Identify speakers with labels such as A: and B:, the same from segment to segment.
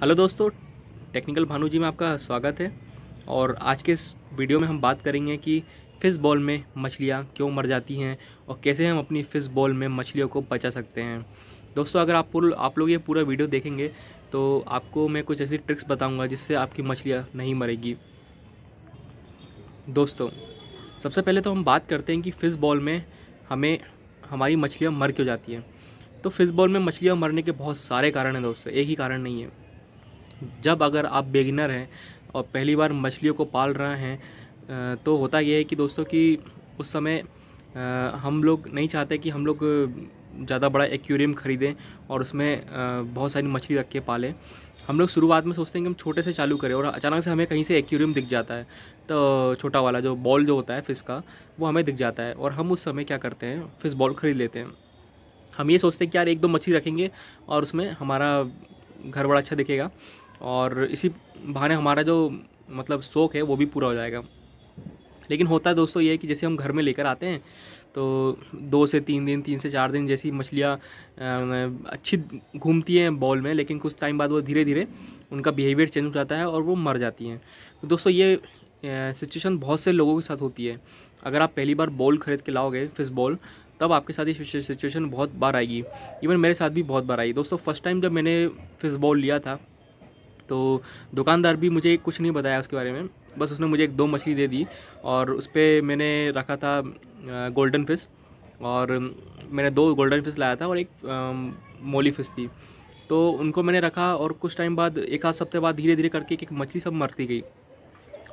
A: hello दोस्तों technical Bhanu जी में आपका स्वागत है और आज के इस वीडियो में हम बात करेंगे कि फ़िश बॉल में मछलियाँ क्यों मर जाती हैं और कैसे हम अपनी फ़िश बॉल में मछलियों को बचा सकते हैं दोस्तों अगर आप आप लोग ये पूरा वीडियो देखेंगे तो आपको मैं कुछ ऐसी ट्रिक्स बताऊँगा जिससे आपकी मछलियाँ नहीं मरेगी दोस्तों सबसे पहले तो हम बात करते हैं कि फ़िश बॉल में हमें हमारी मछलियाँ मर क्यों जाती हैं तो फ़िश बॉल में मछलियाँ मरने के बहुत सारे कारण हैं दोस्तों एक ही कारण नहीं है जब अगर आप बेगिनर हैं और पहली बार मछलियों को पाल रहे हैं तो होता यह है कि दोस्तों कि उस समय हम लोग नहीं चाहते कि हम लोग ज़्यादा बड़ा एक्यूरियम ख़रीदें और उसमें बहुत सारी मछली रख के पालें हम लोग शुरुआत में सोचते हैं कि हम छोटे से चालू करें और अचानक से हमें कहीं से एक्यूरियम दिख जाता है तो छोटा वाला जो बॉल जो होता है फ़िश का वो हमें दिख जाता है और हम उस समय क्या करते हैं फ़िश बॉल ख़रीद लेते हैं हम ये सोचते हैं कि यार एक दो मछली रखेंगे और उसमें हमारा घर बड़ा अच्छा दिखेगा और इसी बहाने हमारा जो मतलब शौक़ है वो भी पूरा हो जाएगा लेकिन होता है दोस्तों ये कि जैसे हम घर में लेकर आते हैं तो दो से तीन दिन तीन से चार दिन जैसी मछलियाँ अच्छी घूमती हैं बॉल में लेकिन कुछ टाइम बाद वो धीरे धीरे उनका बिहेवियर चेंज हो जाता है और वो मर जाती हैं तो दोस्तों ये सिचुएशन बहुत से लोगों के साथ होती है अगर आप पहली बार बॉल खरीद के लाओगे फिश बॉल तब आपके साथ ये सिचुएशन बहुत बार आएगी इवन मेरे साथ भी बहुत बार आई दोस्तों फर्स्ट टाइम जब मैंने फिश बॉल लिया था तो दुकानदार भी मुझे कुछ नहीं बताया उसके बारे में बस उसने मुझे एक दो मछली दे दी और उस पर मैंने रखा था गोल्डन फिश और मैंने दो गोल्डन फिश लाया था और एक मोली फिश थी तो उनको मैंने रखा और कुछ टाइम बाद एक आध हफ्ते बाद धीरे धीरे करके एक मछली सब मरती गई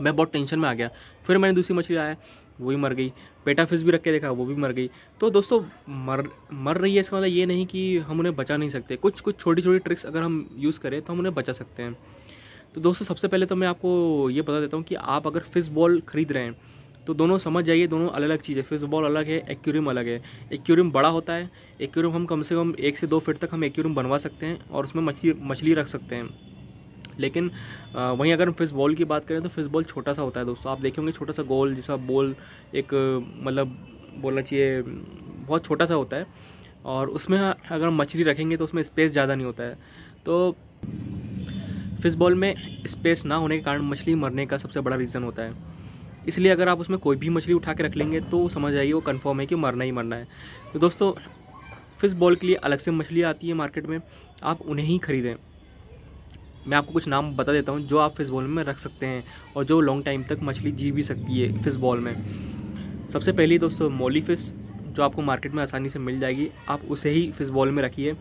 A: मैं बहुत टेंशन में आ गया फिर मैंने दूसरी मछली लाया वो भी मर गई पेटा फिश भी रख के देखा वो भी मर गई तो दोस्तों मर मर रही है इसका मतलब ये नहीं कि हम उन्हें बचा नहीं सकते कुछ कुछ छोटी छोटी ट्रिक्स अगर हम यूज़ करें तो हम उन्हें बचा सकते हैं तो दोस्तों सबसे पहले तो मैं आपको ये बता देता हूँ कि आप अगर फिश बॉल ख़रीद रहे हैं तो दोनों समझ जाइए दोनों अलग अलग चीज़ है फिश बॉल अलग है एक्यूरियम अलग है एक्यूरियम बड़ा होता है एक्यूरियम हम कम से कम एक से दो फिट तक हम एक्यूरियम बनवा सकते हैं और उसमें मछली मछली रख सकते हैं लेकिन वहीं अगर हम फिस बॉल की बात करें तो फिस बॉल छोटा सा होता है दोस्तों आप देखेंगे छोटा सा गोल जैसा बॉल एक मतलब बोलना चाहिए बहुत छोटा सा होता है और उसमें अगर मछली रखेंगे तो उसमें स्पेस ज़्यादा नहीं होता है तो फिश बॉल में स्पेस ना होने के कारण मछली मरने का सबसे बड़ा रीज़न होता है इसलिए अगर आप उसमें कोई भी मछली उठा के रख लेंगे तो समझ आइए वो कन्फर्म है कि मरना ही मरना है तो दोस्तों फिश बॉल के लिए अलग से मछली आती है मार्केट में आप उन्हें ही खरीदें मैं आपको कुछ नाम बता देता हूँ जो आप फिश बॉल में रख सकते हैं और जो लॉन्ग टाइम तक मछली जी भी सकती है फिश बॉल में सबसे पहली दोस्तों मोली फिश जो आपको मार्केट में आसानी से मिल जाएगी आप उसे ही फिश बॉल में रखिए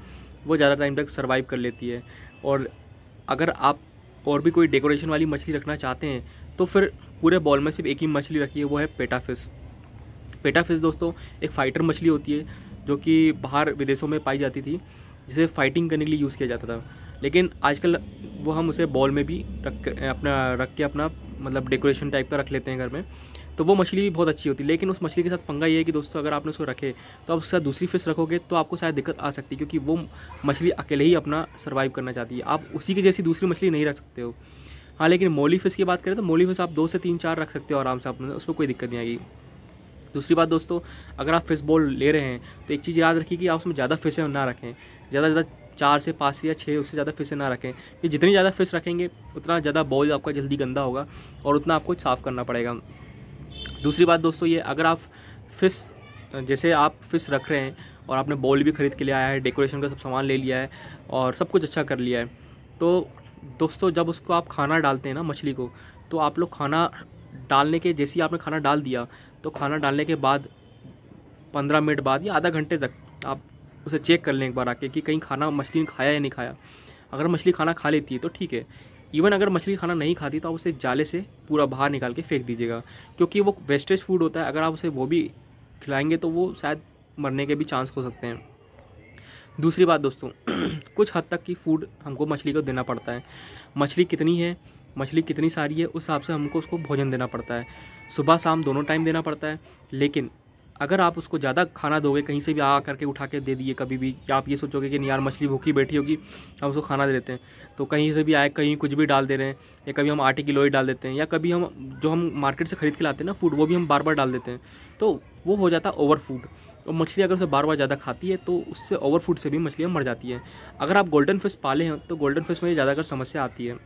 A: वो ज़्यादा टाइम तक सर्वाइव कर लेती है और अगर आप और भी कोई डेकोरेशन वाली मछली रखना चाहते हैं तो फिर पूरे बॉल में सिर्फ एक ही मछली रखिए वो है पेटा फिश पेटा फिश दोस्तों एक फाइटर मछली होती है जो कि बाहर विदेशों में पाई जाती थी जिसे फाइटिंग करने के लिए यूज़ किया जाता था लेकिन आजकल वो हम उसे बॉल में भी रख अपना रख के अपना मतलब डेकोरेशन टाइप का रख लेते हैं घर में तो वो मछली भी बहुत अच्छी होती है लेकिन उस मछली के साथ पंगा ये है कि दोस्तों अगर आपने उसको रखे तो आप उसके साथ दूसरी फिश रखोगे तो आपको शायद दिक्कत आ सकती है क्योंकि वो मछली अकेले ही अपना सर्वाइव करना चाहती है आप उसी के जैसी दूसरी मछली नहीं रख सकते हो हाँ लेकिन मोली फिश की बात करें तो मोली फिश आप दो से तीन चार रख सकते हो आराम से आप मतलब उसमें कोई दिक्कत नहीं आएगी दूसरी बात दोस्तों अगर आप फिश बॉल ले रहे हैं तो एक चीज़ याद रखिए कि आप उसमें ज़्यादा फिशें ना रखें ज़्यादा ज़्यादा चार से पाँच या छः उससे ज़्यादा फिश ना रखें कि जितनी ज़्यादा फिश रखेंगे उतना ज़्यादा बॉल आपका जल्दी गंदा होगा और उतना आपको साफ़ करना पड़ेगा दूसरी बात दोस्तों ये अगर आप फिश जैसे आप फिश रख रहे हैं और आपने बॉल भी ख़रीद के लिए आया है डेकोरेशन का सब सामान ले लिया है और सब कुछ अच्छा कर लिया है तो दोस्तों जब उसको आप खाना डालते हैं ना मछली को तो आप लोग खाना डालने के जैसे ही आपने खाना डाल दिया तो खाना डालने के बाद पंद्रह मिनट बाद या आधा घंटे तक आप उसे चेक कर लें एक बार आके कि कहीं खाना मछली ने खाया या नहीं खाया अगर मछली खाना खा लेती है तो ठीक है इवन अगर मछली खाना नहीं खाती तो आप उसे जाले से पूरा बाहर निकाल के फेंक दीजिएगा क्योंकि वो वेस्टेज फूड होता है अगर आप उसे वो भी खिलाएंगे तो वो शायद मरने के भी चांस हो सकते हैं दूसरी बात दोस्तों कुछ हद तक की फूड हमको मछली को देना पड़ता है मछली कितनी है मछली कितनी सारी है उस हिसाब से हमको उसको भोजन देना पड़ता है सुबह शाम दोनों टाइम देना पड़ता है लेकिन अगर आप उसको ज़्यादा खाना दोगे कहीं से भी आ करके उठा के दे दिए कभी भी या आप ये सोचोगे कि नहीं यार मछली भूखी बैठी होगी हम उसको खाना दे देते हैं तो कहीं से भी आए कहीं कुछ भी डाल दे रहे हैं या कभी हम आटे की लोई डाल देते हैं या कभी हम जो हम मार्केट से खरीद के लाते हैं ना फूड वो भी हम बार बार डाल देते हैं तो वो हो जाता है ओवर फूड और मछली अगर उसे बार बार ज़्यादा खाती है तो उससे ओवर फूड से भी मछलियाँ मर जाती हैं अगर आप गोल्डन फिश पाले हैं तो गोल्डन फिश में ज़्यादातर समस्या आती है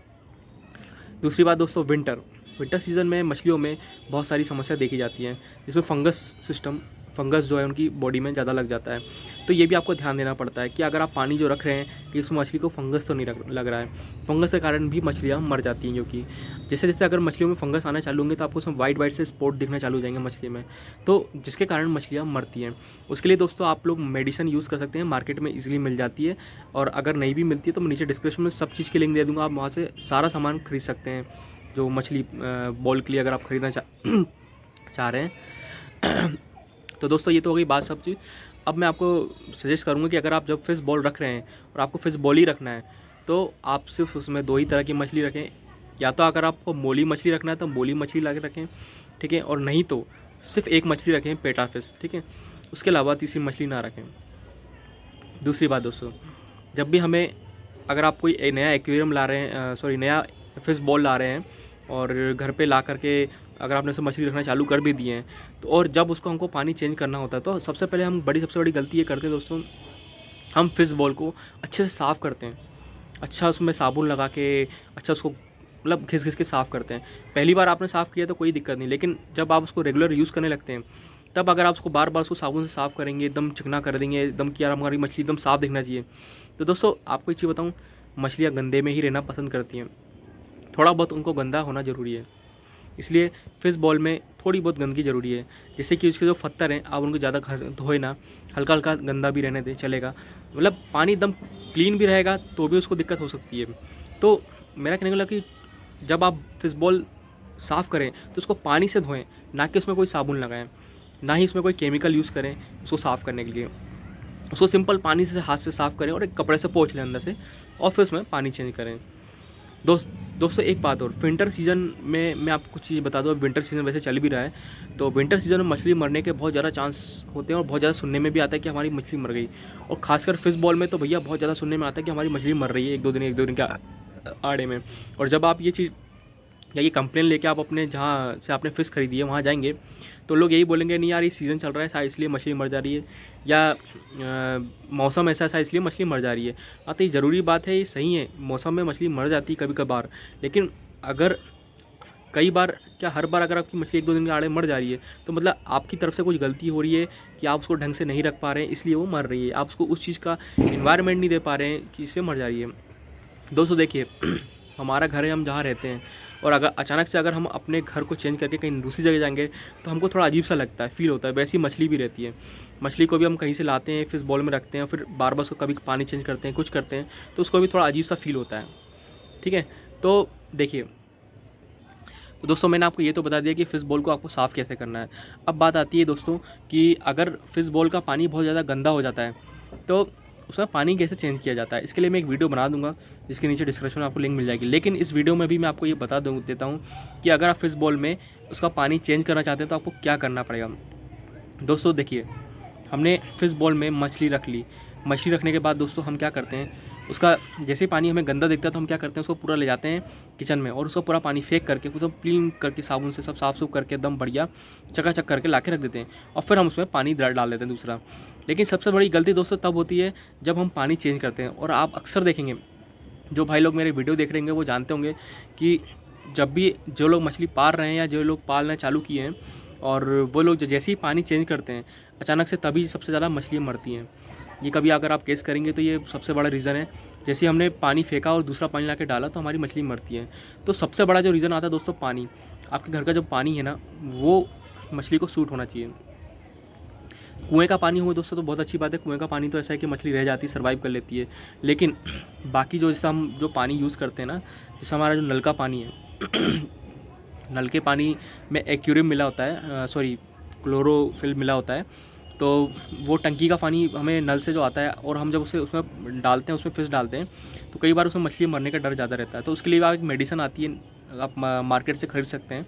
A: दूसरी बात दोस्तों विंटर विंटर सीज़न में मछलियों में बहुत सारी समस्या देखी जाती है जिसमें फंगस सिस्टम फंगस जो है उनकी बॉडी में ज़्यादा लग जाता है तो ये भी आपको ध्यान देना पड़ता है कि अगर आप पानी जो रख रहे हैं कि उसमें मछली को फंगस तो नहीं लग रहा है फंगस के कारण भी मछलियाँ मर जाती हैं क्योंकि जैसे जैसे अगर मछलियों में फंगस आना चालू होंगे तो आपको उसमें वाइट वाइट से स्पॉट दिखना चालू हो जाएंगे मछली में तो जिसके कारण मछलियाँ मरती हैं उसके लिए दोस्तों आप लोग मेडिसिन यूज़ कर सकते हैं मार्केट में ईजिली मिल जाती है और अगर नहीं भी मिलती है तो मैं नीचे डिस्क्रिप्शन में सब चीज़ की लिंक दे दूँगा आप वहाँ से सारा सामान खरीद सकते हैं जो मछली बॉल के लिए अगर आप ख़रीदना चाह चाह रहे हैं तो दोस्तों ये तो हो गई बात सब चीज़ अब मैं आपको सजेस्ट करूँगा कि अगर आप जब फिश बॉल रख रहे हैं और आपको फिश बॉल ही रखना है तो आप सिर्फ उसमें दो ही तरह की मछली रखें या तो अगर आपको मोली मछली रखना है तो मोली मछली ला रखें ठीक है और नहीं तो सिर्फ एक मछली रखें पेटा फिश ठीक है उसके अलावा तीसरी मछली ना रखें दूसरी बात दोस्तों जब भी हमें अगर आप कोई नया एक्वेरियम ला रहे हैं सॉरी नया फिश बॉल ला रहे हैं और घर पे ला करके अगर आपने उसे मछली रखना चालू कर भी दिए हैं तो और जब उसको हमको पानी चेंज करना होता है तो सबसे पहले हम बड़ी सबसे बड़ी गलती ये करते हैं दोस्तों हम फिश बॉल को अच्छे से साफ़ करते हैं अच्छा उसमें साबुन लगा के अच्छा उसको मतलब घिस घिस के साफ़ करते हैं पहली बार आपने साफ़ किया तो कोई दिक्कत नहीं लेकिन जब आप उसको रेगुलर यूज़ करने लगते हैं तब अगर आप उसको बार बार उसको साबुन से साफ़ करेंगे एकदम चिकना कर देंगे एकदम कि यार हमारी मछली एकदम साफ़ दिखना चाहिए तो दोस्तों आपको एक चीज़ बताऊँ मछलियाँ गंदे में ही रहना पसंद करती हैं थोड़ा बहुत उनको गंदा होना ज़रूरी है इसलिए फिश बॉल में थोड़ी बहुत गंदगी ज़रूरी है जैसे कि उसके जो पत्थर हैं आप उनको ज़्यादा धोए ना हल्का हल्का गंदा भी रहने दें चलेगा मतलब पानी एकदम क्लीन भी रहेगा तो भी उसको दिक्कत हो सकती है तो मेरा कहने का मतलब कि जब आप फिश बॉल साफ़ करें तो उसको पानी से धोएं ना कि उसमें कोई साबुन लगाएं ना ही उसमें कोई केमिकल यूज़ करें उसको साफ़ करने के लिए उसको सिंपल पानी से हाथ से साफ़ करें और एक कपड़े से पोछ लें अंदर से और फिर उसमें पानी चेंज करें दोस्त दोस्तों एक बात और विंटर सीज़न में मैं आपको कुछ चीज़ बता दूँ विंटर सीज़न वैसे चल भी रहा है तो विंटर सीज़न में मछली मरने के बहुत ज़्यादा चांस होते हैं और बहुत ज़्यादा सुनने में भी आता है कि हमारी मछली मर गई और खासकर फिश बॉल में तो भैया बहुत ज़्यादा सुनने में आता है कि हमारी मछली मर रही है एक दो दिन एक दो दिन के आड़े में और जब आप ये चीज़ या ये कंप्लेन लेके आप अपने जहाँ से आपने फ़िश खरीदी है वहाँ जाएंगे तो लोग यही बोलेंगे नहीं यार ये सीज़न चल रहा है शायद इसलिए मछली मर जा रही है या मौसम ऐसा ऐसा इसलिए मछली मर जा रही है हाँ तो ये ज़रूरी बात है ये सही है मौसम में मछली मर जाती है कभी कभार लेकिन अगर कई बार क्या हर बार अगर आपकी मछली एक दो दिन के आड़े मर जा रही है तो मतलब आपकी तरफ से कुछ गलती हो रही है कि आप उसको ढंग से नहीं रख पा रहे हैं इसलिए वो मर रही है आप उसको उस चीज़ का इन्वायरमेंट नहीं दे पा रहे हैं कि इससे मर जा रही है दोस्तों देखिए हमारा घर है हम जहाँ रहते हैं और अगर अचानक से अगर हम अपने घर को चेंज करके कहीं दूसरी जगह जाएंगे तो हमको थोड़ा अजीब सा लगता है फील होता है वैसी मछली भी रहती है मछली को भी हम कहीं से लाते हैं फिर बॉल में रखते हैं फिर बार बार उसको कभी पानी चेंज करते हैं कुछ करते हैं तो उसको भी थोड़ा अजीब सा फील होता है ठीक है तो देखिए तो दोस्तों मैंने आपको ये तो बता दिया कि फ़िश बॉल को आपको साफ़ कैसे करना है अब बात आती है दोस्तों कि अगर फ़िश बॉल का पानी बहुत ज़्यादा गंदा हो जाता है तो उसका पानी कैसे चेंज किया जाता है इसके लिए मैं एक वीडियो बना दूंगा जिसके नीचे डिस्क्रिप्शन में आपको लिंक मिल जाएगी लेकिन इस वीडियो में भी मैं आपको ये बता दूँ देता हूँ कि अगर आप फिस बॉल में उसका पानी चेंज करना चाहते हैं तो आपको क्या करना पड़ेगा दोस्तों देखिए हमने फिस बॉल में मछली रख ली मछली रखने के बाद दोस्तों हम क्या करते हैं उसका जैसे ही पानी हमें गंदा दिखता है तो हम क्या करते हैं उसको पूरा ले जाते हैं किचन में और उसको पूरा पानी फेंक करके उसको क्लीन करके साबुन से सब साफ़ सूफ करके एकदम बढ़िया चकाचक करके ला के रख देते हैं और फिर हम उसमें पानी डाल देते हैं दूसरा लेकिन सबसे बड़ी गलती दोस्तों तब होती है जब हम पानी चेंज करते हैं और आप अक्सर देखेंगे जो भाई लोग मेरे वीडियो देख रहे होंगे वो जानते होंगे कि जब भी जो लोग मछली पाल रहे हैं या जो लोग पालना चालू किए हैं और वो लोग जैसे ही पानी चेंज करते हैं अचानक से तभी सबसे ज़्यादा मछलियाँ मरती हैं ये कभी अगर आप केस करेंगे तो ये सबसे बड़ा रीज़न है जैसे हमने पानी फेंका और दूसरा पानी ला के डाला तो हमारी मछली मरती है तो सबसे बड़ा जो रीज़न आता है दोस्तों पानी आपके घर का जो पानी है ना वो मछली को सूट होना चाहिए कुएँ का पानी हो दोस्तों तो बहुत अच्छी बात है कुएँ का पानी तो ऐसा है कि मछली रह जाती है सर्वाइव कर लेती है लेकिन बाकी जो जैसा हम जो पानी यूज़ करते हैं ना जैसे हमारा जो नल का पानी है नल के पानी में एक्यूरियम मिला होता है सॉरी क्लोरोफिल मिला होता है तो वो टंकी का पानी हमें नल से जो आता है और हम जब उसे उसमें डालते हैं उसमें फिश डालते हैं तो कई बार उसमें मछली मरने का डर ज़्यादा रहता है तो उसके लिए आप एक मेडिसन आती है आप मार्केट से खरीद सकते हैं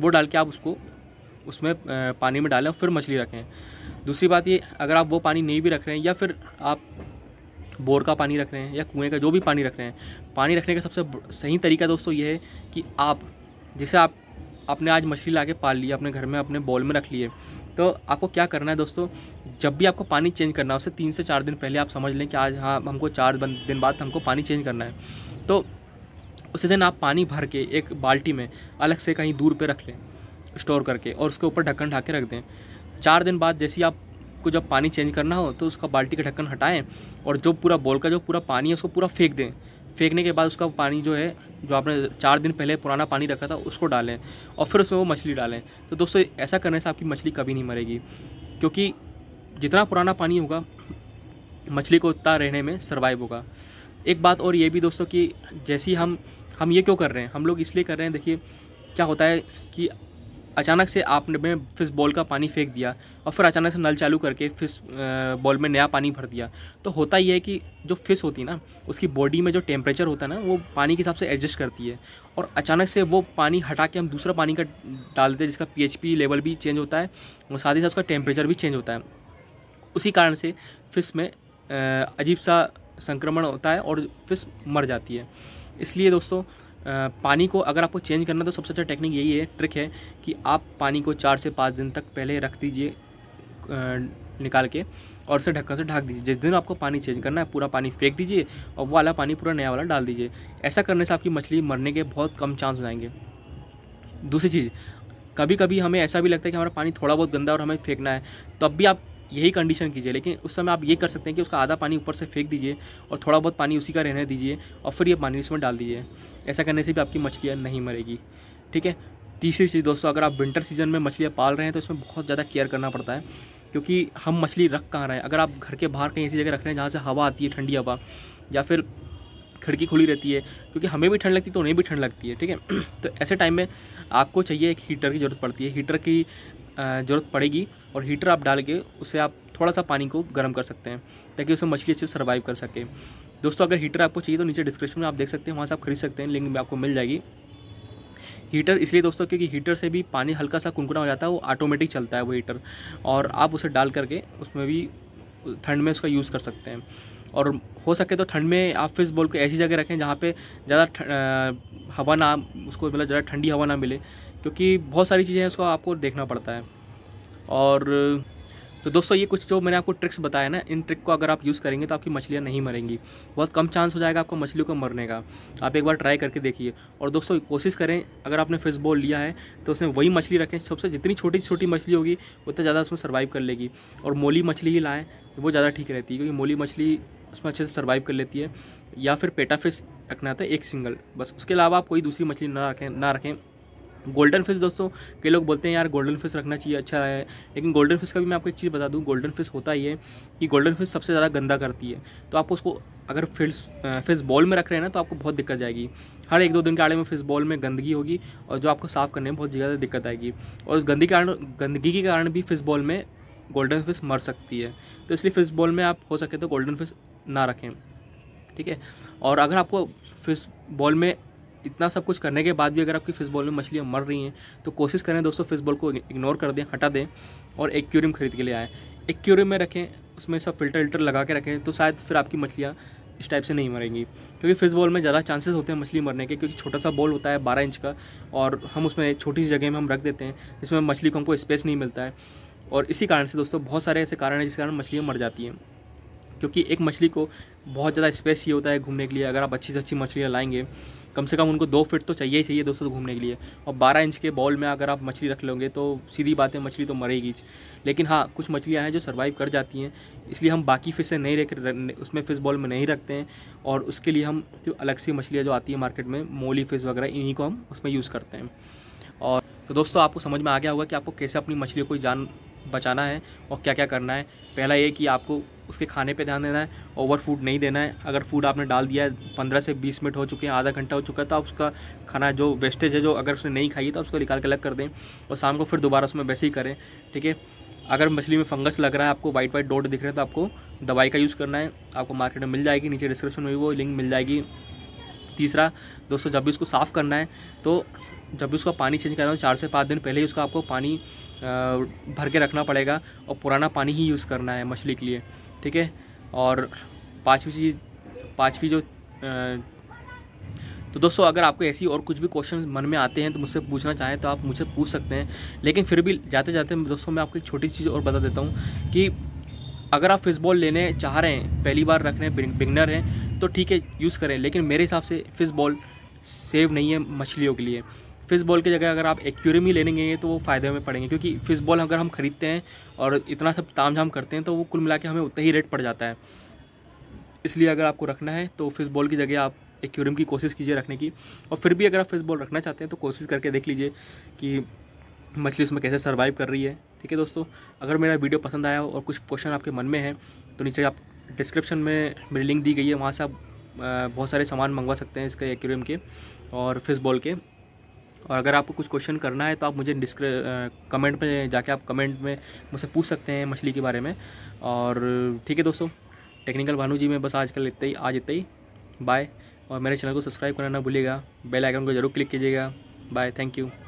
A: वो डाल के आप उसको उसमें पानी में डालें और फिर मछली रखें दूसरी बात ये अगर आप वो पानी नहीं भी रख रहे हैं या फिर आप बोर का पानी रख रहे हैं या कुएँ का जो भी पानी रख रहे हैं पानी रखने का सबसे सही तरीका दोस्तों ये है कि आप जिसे आप आपने आज मछली ला के पाल ली अपने घर में अपने बॉल में रख लिए तो आपको क्या करना है दोस्तों जब भी आपको पानी चेंज करना है उससे तीन से चार दिन पहले आप समझ लें कि आज हाँ हमको चार दिन बाद हमको पानी चेंज करना है तो उसी दिन आप पानी भर के एक बाल्टी में अलग से कहीं दूर पे रख लें स्टोर करके और उसके ऊपर ढक्कन ढाके रख दें चार दिन बाद जैसे आप को जब पानी चेंज करना हो तो उसका बाल्टी का ढक्कन हटाएं और जो पूरा बॉल का जो पूरा पानी है उसको पूरा फेंक दें फेंकने के बाद उसका पानी जो है जो आपने चार दिन पहले पुराना पानी रखा था उसको डालें और फिर उसमें वो मछली डालें तो दोस्तों ऐसा करने से आपकी मछली कभी नहीं मरेगी क्योंकि जितना पुराना पानी होगा मछली को उतना रहने में सर्वाइव होगा एक बात और ये भी दोस्तों कि जैसी हम हम ये क्यों कर रहे हैं हम लोग इसलिए कर रहे हैं देखिए क्या होता है कि अचानक से आपने में फिश बॉल का पानी फेंक दिया और फिर अचानक से नल चालू करके फिस बॉल में नया पानी भर दिया तो होता ही है कि जो फिश होती है ना उसकी बॉडी में जो टेम्परेचर होता है ना वो पानी के हिसाब से एडजस्ट करती है और अचानक से वो पानी हटा के हम दूसरा पानी का डालते हैं जिसका पी लेवल भी चेंज होता है और साथ ही साथ उसका टेम्परेचर भी चेंज होता है उसी कारण से फिश में अजीब सा संक्रमण होता है और फिश मर जाती है इसलिए दोस्तों पानी को अगर आपको चेंज करना तो सबसे अच्छा टेक्निक यही है ट्रिक है कि आप पानी को चार से पाँच दिन तक पहले रख दीजिए निकाल के और उसे ढक्कन से ढक दीजिए जिस दिन आपको पानी चेंज करना है पूरा पानी फेंक दीजिए और वाला पानी पूरा नया वाला डाल दीजिए ऐसा करने से आपकी मछली मरने के बहुत कम चांस हो जाएंगे दूसरी चीज़ कभी कभी हमें ऐसा भी लगता है कि हमारा पानी थोड़ा बहुत गंदा और हमें फेंकना है तब भी आप यही कंडीशन कीजिए लेकिन उस समय आप ये कर सकते हैं कि उसका आधा पानी ऊपर से फेंक दीजिए और थोड़ा बहुत पानी उसी का रहने दीजिए और फिर ये पानी उसमें डाल दीजिए ऐसा करने से भी आपकी मछलियाँ नहीं मरेगी ठीक है तीसरी चीज़ दोस्तों अगर आप विंटर सीजन में मछलियाँ पाल रहे हैं तो इसमें बहुत ज़्यादा केयर करना पड़ता है क्योंकि हम मछली रख कहाँ रहे हैं अगर आप घर के बाहर कहीं ऐसी जगह रख रहे हैं जहाँ से हवा आती है ठंडी हवा या फिर खिड़की खुली रहती है क्योंकि हमें भी ठंड लगती है तो उन्हें भी ठंड लगती है ठीक है तो ऐसे टाइम में आपको चाहिए एक हीटर की ज़रूरत पड़ती है हीटर की ज़रूरत पड़ेगी और हीटर आप डाल के उसे आप थोड़ा सा पानी को गर्म कर सकते हैं ताकि उसमें मछली अच्छे सर्वाइव कर सके दोस्तों अगर हीटर आपको चाहिए तो नीचे डिस्क्रिप्शन में आप देख सकते हैं वहाँ से आप खरीद सकते हैं लिंक में आपको मिल जाएगी हीटर इसलिए दोस्तों क्योंकि हीटर से भी पानी हल्का सा कुनकुना हो जाता है वो ऑटोमेटिक चलता है वो हीटर और आप उसे डाल करके उसमें भी ठंड में उसका यूज़ कर सकते हैं और हो सके तो ठंड में आप फिर बोल के ऐसी जगह रखें जहाँ पे ज़्यादा हवा ना उसको मतलब ज़्यादा ठंडी हवा ना मिले क्योंकि बहुत सारी चीज़ें हैं उसको आपको देखना पड़ता है और तो दोस्तों ये कुछ जो मैंने आपको ट्रिक्स बताया ना इन ट्रिक को अगर आप यूज़ करेंगे तो आपकी मछलियाँ नहीं मरेंगी बहुत कम चांस हो जाएगा आपको मछलियों को मरने का आप एक बार ट्राई करके देखिए और दोस्तों कोशिश करें अगर आपने फिश बॉल लिया है तो उसमें वही मछली रखें सबसे जितनी छोटी छोटी मछली होगी उतना ज़्यादा उसमें सर्वाइव कर लेगी और मोली मछली ही लाएँ वो ज़्यादा ठीक रहती है क्योंकि मोली मछली उसमें अच्छे से सर्वाइव कर लेती है या फिर पेटा फिश रखना था एक सिंगल बस उसके अलावा आप कोई दूसरी मछली ना रखें ना रखें गोल्डन फिश दोस्तों कई लोग बोलते हैं यार गोल्डन फिश रखना चाहिए अच्छा है लेकिन गोल्डन फिश का भी मैं आपको एक चीज़ बता दूँ गोल्डन फिश होता ही है कि गोल्डन फिश सबसे ज़्यादा गंदा करती है तो आप उसको अगर फिश फिश बॉल में रख रहे हैं ना तो आपको बहुत दिक्कत जाएगी हर एक दो दिन के आड़े में फिश बॉल में गंदगी होगी और जो आपको साफ़ करने में बहुत ज़्यादा दिक्कत आएगी और उस गंदगी कारण गंदगी के कारण भी फिश बॉल में गोल्डन फिश मर सकती है तो इसलिए फिश बॉल में आप हो सके तो गोल्डन फिश ना रखें ठीक है और अगर आपको फिश बॉल में इतना सब कुछ करने के बाद भी अगर आपकी फिसबॉल में मछलियाँ मर रही हैं तो कोशिश करें दोस्तों फिसबॉल को इग्नोर कर दें हटा दें और एक्यूरियम खरीद के लिए आएँ एक्यूरियम में रखें उसमें सब फिल्टर विल्टर लगा के रखें तो शायद फिर आपकी मछलियाँ इस टाइप से नहीं मरेंगी क्योंकि फिश बॉल में ज़्यादा चांसेस होते हैं मछली मरने के क्योंकि छोटा सा बॉल होता है बारह इंच का और हम उसमें छोटी सी जगह में हम रख देते हैं जिसमें मछली को हमको स्पेस नहीं मिलता है और इसी कारण से दोस्तों बहुत सारे ऐसे कारण हैं जिस कारण मछलियाँ मर जाती हैं क्योंकि एक मछली को बहुत ज़्यादा स्पेस ही होता है घूमने के लिए अगर आप अच्छी से अच्छी मछलियाँ लाएंगे कम से कम उनको दो फिट तो चाहिए ही चाहिए दोस्तों घूमने के लिए और बारह इंच के बॉल में अगर आप मछली रख लोगे तो सीधी बात है मछली तो मरेगी लेकिन हाँ कुछ मछलियाँ हैं जो सर्वाइव कर जाती हैं इसलिए हम बाकी फिशें नहीं रख उसमें फ़िश बॉल में नहीं रखते हैं और उसके लिए हम जो अलग सी मछलियाँ जो आती हैं मार्केट में मोली फिश वगैरह इन्हीं को हम उसमें यूज़ करते हैं और तो दोस्तों आपको समझ में आ गया होगा कि आपको कैसे अपनी मछलियों को जान बचाना है और क्या क्या करना है पहला ये कि आपको उसके खाने पे ध्यान देना है ओवर फूड नहीं देना है अगर फूड आपने डाल दिया है पंद्रह से बीस मिनट हो चुके हैं आधा घंटा हो चुका है तो आप उसका खाना जो वेस्टेज है जो अगर उसने नहीं खाई तो उसको निकाल के अलग कर दें और शाम को फिर दोबारा उसमें वैसे ही करें ठीक है अगर मछली में फंगस लग रहा है आपको वाइट वाइट डॉट दिख रहे हैं तो आपको दवाई का यूज़ करना है आपको मार्केट में मिल जाएगी नीचे डिस्क्रिप्शन में भी वो लिंक मिल जाएगी तीसरा दोस्तों जब भी उसको साफ़ करना है तो जब भी उसका पानी चेंज करना हो चार से पाँच दिन पहले ही उसका आपको पानी भर के रखना पड़ेगा और पुराना पानी ही यूज़ करना है मछली के लिए ठीक है और पाँचवीं चीज़ पाँचवीं जो तो दोस्तों अगर आपको ऐसी और कुछ भी क्वेश्चन मन में आते हैं तो मुझसे पूछना चाहें तो आप मुझे पूछ सकते हैं लेकिन फिर भी जाते जाते दोस्तों मैं आपको एक छोटी चीज़ और बता देता हूँ कि अगर आप फिसबॉल लेने चाह रहे हैं पहली बार रख रहे हैं बिगनर हैं तो ठीक है यूज़ करें लेकिन मेरे हिसाब से फिसबॉल सेव नहीं है मछलियों के लिए फिश बॉल की जगह अगर आप लेने ले लेंगे तो वो फ़ायदे में पड़ेंगे क्योंकि फिश बॉल अगर हम खरीदते हैं और इतना सब ताम झाम करते हैं तो वो कुल मिला के हमें उतना ही रेट पड़ जाता है इसलिए अगर आपको रखना है तो फिश बॉल की जगह आप एक्यूरम की कोशिश कीजिए रखने की और फिर भी अगर आप फिश बॉल रखना चाहते हैं तो कोशिश करके देख लीजिए कि मछली उसमें कैसे सर्वाइव कर रही है ठीक है दोस्तों अगर मेरा वीडियो पसंद आया हो और कुछ क्वेश्चन आपके मन में है तो नीचे आप डिस्क्रिप्शन में मेरी लिंक दी गई है वहाँ से आप बहुत सारे सामान मंगवा सकते हैं इसके एक्वेरियम के और फिश बॉल के और अगर आपको कुछ क्वेश्चन करना है तो आप मुझे डिस्क्रे कमेंट में जाके आप कमेंट में मुझसे पूछ सकते हैं मछली के बारे में और ठीक है दोस्तों टेक्निकल भानु जी में बस आज कल इतना ही आज इतना ही बाय और मेरे चैनल को सब्सक्राइब करना ना भूलिएगा बेल आइकन को जरूर क्लिक कीजिएगा बाय थैंक यू